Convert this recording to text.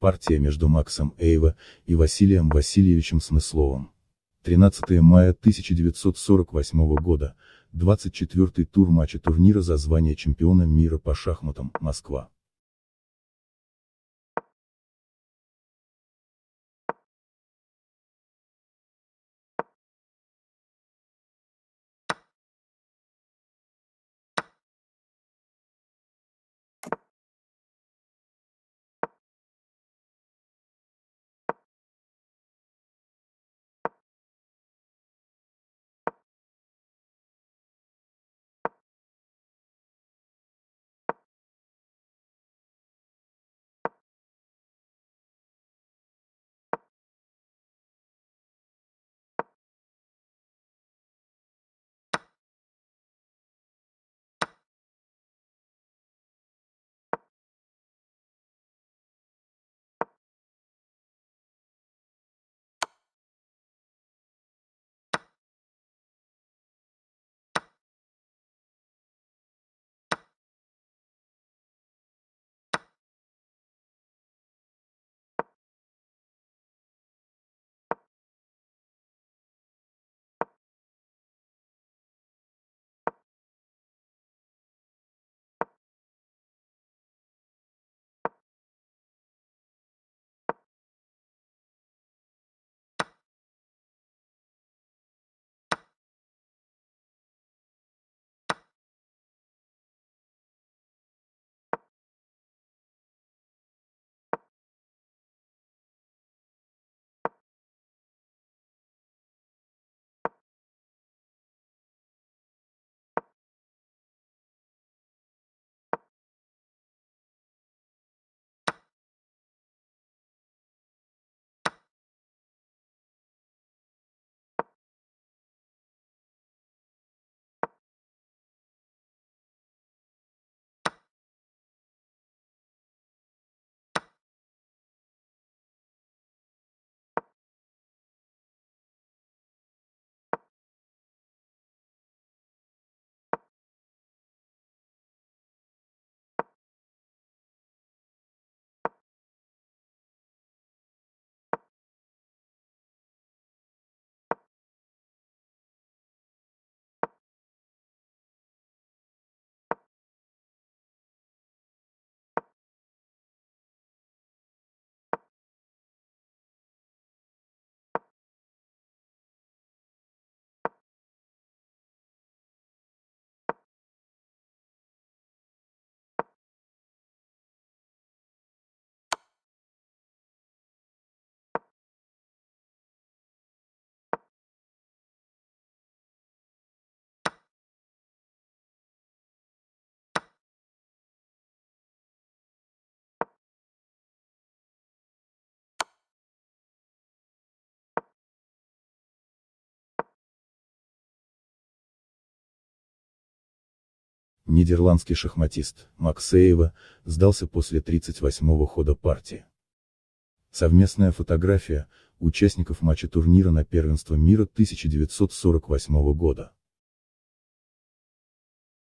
Партия между Максом Эйва и Василием Васильевичем Смысловым. 13 мая 1948 года, 24-й тур матча турнира за звание чемпиона мира по шахматам, Москва. Нидерландский шахматист, Максеева, сдался после 38-го хода партии. Совместная фотография, участников матча турнира на первенство мира 1948 года.